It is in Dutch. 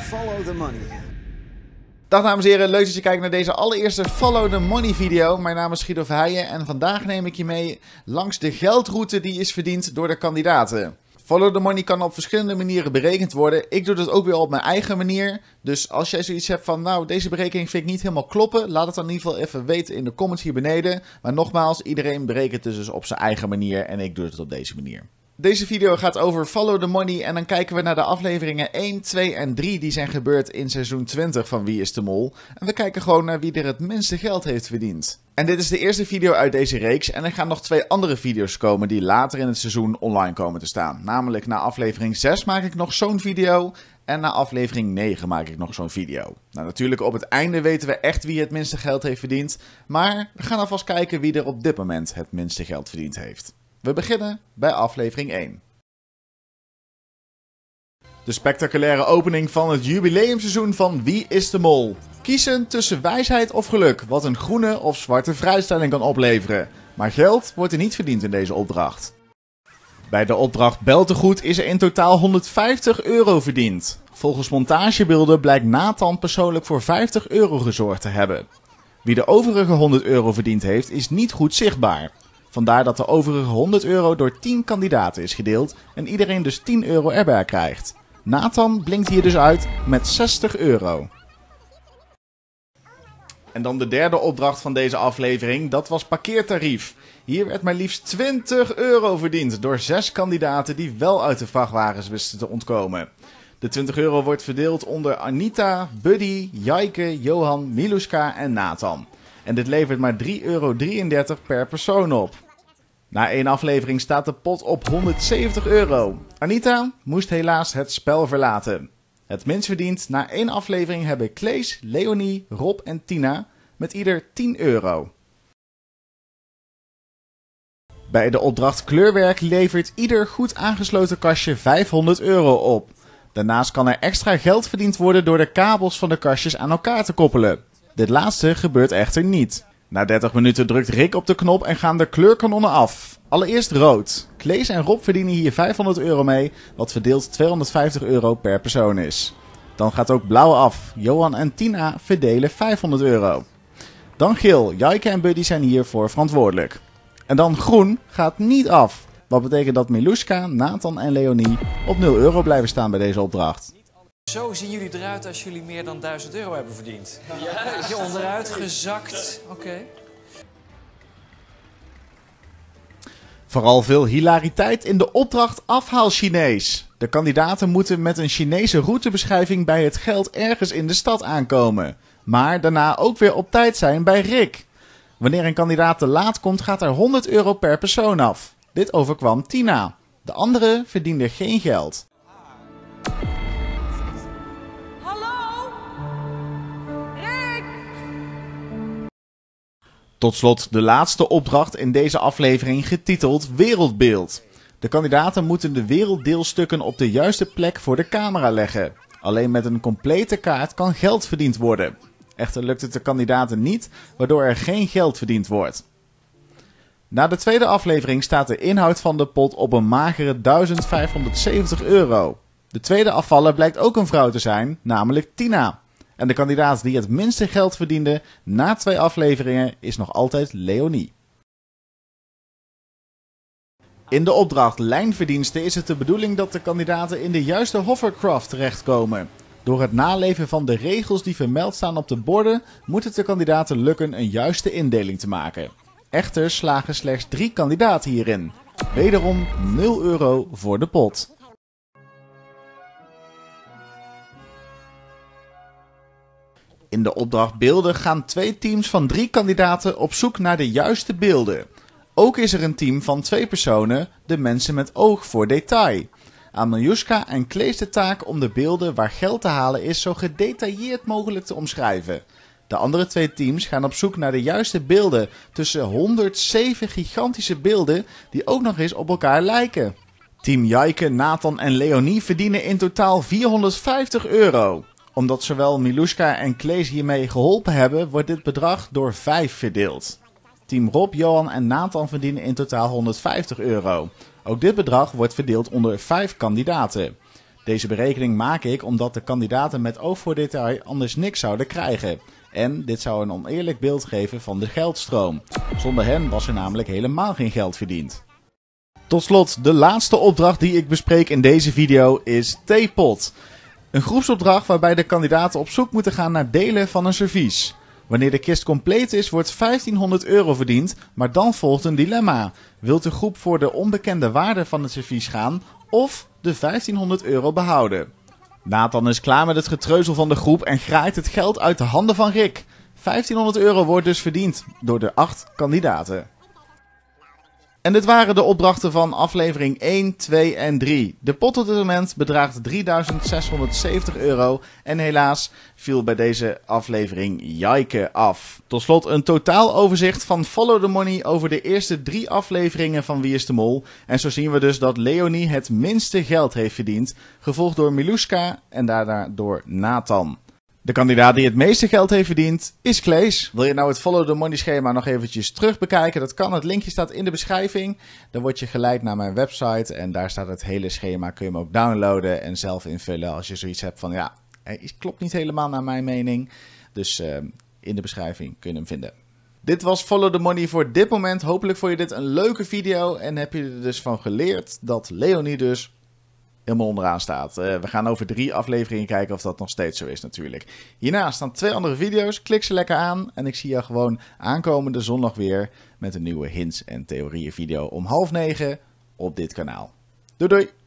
Follow the money. Dag dames en heren, leuk dat je kijkt naar deze allereerste Follow the Money video. Mijn naam is Guido Verheijen en vandaag neem ik je mee langs de geldroute die is verdiend door de kandidaten. Follow the money kan op verschillende manieren berekend worden. Ik doe dat ook weer op mijn eigen manier. Dus als jij zoiets hebt van, nou, deze berekening vind ik niet helemaal kloppen, laat het dan in ieder geval even weten in de comments hier beneden. Maar nogmaals, iedereen berekent dus, dus op zijn eigen manier en ik doe het op deze manier. Deze video gaat over Follow the Money en dan kijken we naar de afleveringen 1, 2 en 3 die zijn gebeurd in seizoen 20 van Wie is de Mol. En we kijken gewoon naar wie er het minste geld heeft verdiend. En dit is de eerste video uit deze reeks en er gaan nog twee andere video's komen die later in het seizoen online komen te staan. Namelijk na aflevering 6 maak ik nog zo'n video en na aflevering 9 maak ik nog zo'n video. Nou natuurlijk op het einde weten we echt wie het minste geld heeft verdiend, maar we gaan alvast kijken wie er op dit moment het minste geld verdiend heeft. We beginnen bij aflevering 1. De spectaculaire opening van het jubileumseizoen van Wie is de Mol? Kiezen tussen wijsheid of geluk, wat een groene of zwarte vrijstelling kan opleveren. Maar geld wordt er niet verdiend in deze opdracht. Bij de opdracht Beltegoed is er in totaal 150 euro verdiend. Volgens montagebeelden blijkt Nathan persoonlijk voor 50 euro gezorgd te hebben. Wie de overige 100 euro verdiend heeft, is niet goed zichtbaar. Vandaar dat de overige 100 euro door 10 kandidaten is gedeeld en iedereen dus 10 euro erbij krijgt. Nathan blinkt hier dus uit met 60 euro. En dan de derde opdracht van deze aflevering, dat was parkeertarief. Hier werd maar liefst 20 euro verdiend door zes kandidaten die wel uit de vrachtwagens wisten te ontkomen. De 20 euro wordt verdeeld onder Anita, Buddy, Jaike, Johan, Miluska en Nathan. En dit levert maar 3,33 euro per persoon op. Na één aflevering staat de pot op 170 euro. Anita moest helaas het spel verlaten. Het minst verdient na één aflevering hebben Klees, Leonie, Rob en Tina met ieder 10 euro. Bij de opdracht kleurwerk levert ieder goed aangesloten kastje 500 euro op. Daarnaast kan er extra geld verdiend worden door de kabels van de kastjes aan elkaar te koppelen. Dit laatste gebeurt echter niet. Na 30 minuten drukt Rick op de knop en gaan de kleurkanonnen af. Allereerst rood. Klees en Rob verdienen hier 500 euro mee, wat verdeeld 250 euro per persoon is. Dan gaat ook blauw af. Johan en Tina verdelen 500 euro. Dan geel. Jijke en Buddy zijn hiervoor verantwoordelijk. En dan groen gaat niet af. Wat betekent dat Meluska, Nathan en Leonie op 0 euro blijven staan bij deze opdracht. Zo zien jullie eruit als jullie meer dan 1000 euro hebben verdiend. Je onderuit gezakt. Oké. Vooral veel hilariteit in de opdracht afhaal Chinees. De kandidaten moeten met een Chinese routebeschrijving bij het geld ergens in de stad aankomen. Maar daarna ook weer op tijd zijn bij Rick. Wanneer een kandidaat te laat komt, gaat er 100 euro per persoon af. Dit overkwam Tina. De andere verdiende geen geld. Tot slot de laatste opdracht in deze aflevering getiteld Wereldbeeld. De kandidaten moeten de werelddeelstukken op de juiste plek voor de camera leggen. Alleen met een complete kaart kan geld verdiend worden. Echter lukt het de kandidaten niet, waardoor er geen geld verdiend wordt. Na de tweede aflevering staat de inhoud van de pot op een magere 1570 euro. De tweede afvaller blijkt ook een vrouw te zijn, namelijk Tina. En de kandidaat die het minste geld verdiende na twee afleveringen is nog altijd Leonie. In de opdracht Lijnverdiensten is het de bedoeling dat de kandidaten in de juiste hovercraft terechtkomen. Door het naleven van de regels die vermeld staan op de borden, moet het de kandidaten lukken een juiste indeling te maken. Echter slagen slechts drie kandidaten hierin. Wederom 0 euro voor de pot. In de opdracht beelden gaan twee teams van drie kandidaten op zoek naar de juiste beelden. Ook is er een team van twee personen, de mensen met oog voor detail. Aan Miljuska en Klees de taak om de beelden waar geld te halen is zo gedetailleerd mogelijk te omschrijven. De andere twee teams gaan op zoek naar de juiste beelden tussen 107 gigantische beelden die ook nog eens op elkaar lijken. Team Jijke, Nathan en Leonie verdienen in totaal 450 euro omdat zowel Miluska en Klees hiermee geholpen hebben, wordt dit bedrag door 5 verdeeld. Team Rob, Johan en Nathan verdienen in totaal 150 euro. Ook dit bedrag wordt verdeeld onder 5 kandidaten. Deze berekening maak ik omdat de kandidaten met oog voor detail anders niks zouden krijgen. En dit zou een oneerlijk beeld geven van de geldstroom. Zonder hen was er namelijk helemaal geen geld verdiend. Tot slot, de laatste opdracht die ik bespreek in deze video is theepot. Een groepsopdracht waarbij de kandidaten op zoek moeten gaan naar delen van een servies. Wanneer de kist compleet is, wordt 1500 euro verdiend, maar dan volgt een dilemma. Wilt de groep voor de onbekende waarde van het servies gaan of de 1500 euro behouden? Nathan is klaar met het getreuzel van de groep en graait het geld uit de handen van Rick. 1500 euro wordt dus verdiend door de acht kandidaten. En dit waren de opdrachten van aflevering 1, 2 en 3. De pot op dit moment bedraagt 3670 euro. En helaas viel bij deze aflevering Jijke af. Tot slot een totaal overzicht van Follow the Money over de eerste drie afleveringen van Wie is de Mol. En zo zien we dus dat Leonie het minste geld heeft verdiend. Gevolgd door Miluska en daarna door Nathan. De kandidaat die het meeste geld heeft verdiend is Klees. Wil je nou het Follow the Money schema nog eventjes terug bekijken? Dat kan, het linkje staat in de beschrijving. Dan word je geleid naar mijn website en daar staat het hele schema. Kun je hem ook downloaden en zelf invullen als je zoiets hebt van ja, hij klopt niet helemaal naar mijn mening. Dus ehm, in de beschrijving kun je hem vinden. Dit was Follow the Money voor dit moment. Hopelijk vond je dit een leuke video en heb je er dus van geleerd dat Leonie dus helemaal onderaan staat. Eh, we gaan over drie afleveringen kijken of dat nog steeds zo is natuurlijk. Hiernaast staan twee andere video's. Klik ze lekker aan en ik zie je gewoon aankomende zondag weer met een nieuwe hints en theorieën video om half negen op dit kanaal. Doei doei!